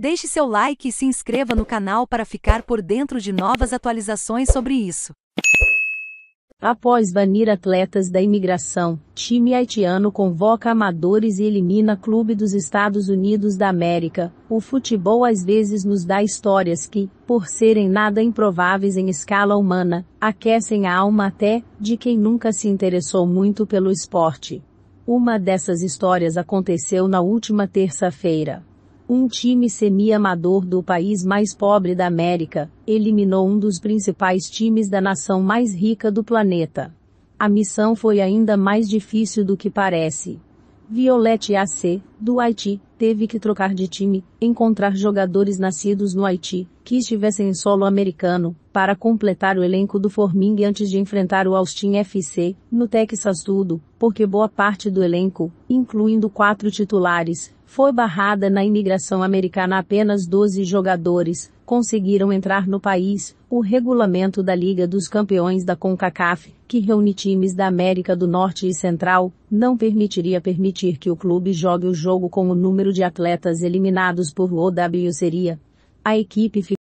Deixe seu like e se inscreva no canal para ficar por dentro de novas atualizações sobre isso. Após banir atletas da imigração, time haitiano convoca amadores e elimina clube dos Estados Unidos da América. O futebol às vezes nos dá histórias que, por serem nada improváveis em escala humana, aquecem a alma até de quem nunca se interessou muito pelo esporte. Uma dessas histórias aconteceu na última terça-feira um time semi-amador do país mais pobre da América, eliminou um dos principais times da nação mais rica do planeta. A missão foi ainda mais difícil do que parece. Violette AC, do Haiti, teve que trocar de time, encontrar jogadores nascidos no Haiti, que estivessem em solo americano, para completar o elenco do Forming antes de enfrentar o Austin FC, no Texas tudo, porque boa parte do elenco, incluindo quatro titulares, foi barrada na imigração americana apenas 12 jogadores, conseguiram entrar no país, o regulamento da Liga dos Campeões da CONCACAF, que reúne times da América do Norte e Central, não permitiria permitir que o clube jogue o jogo com o número de atletas eliminados por OW seria. A equipe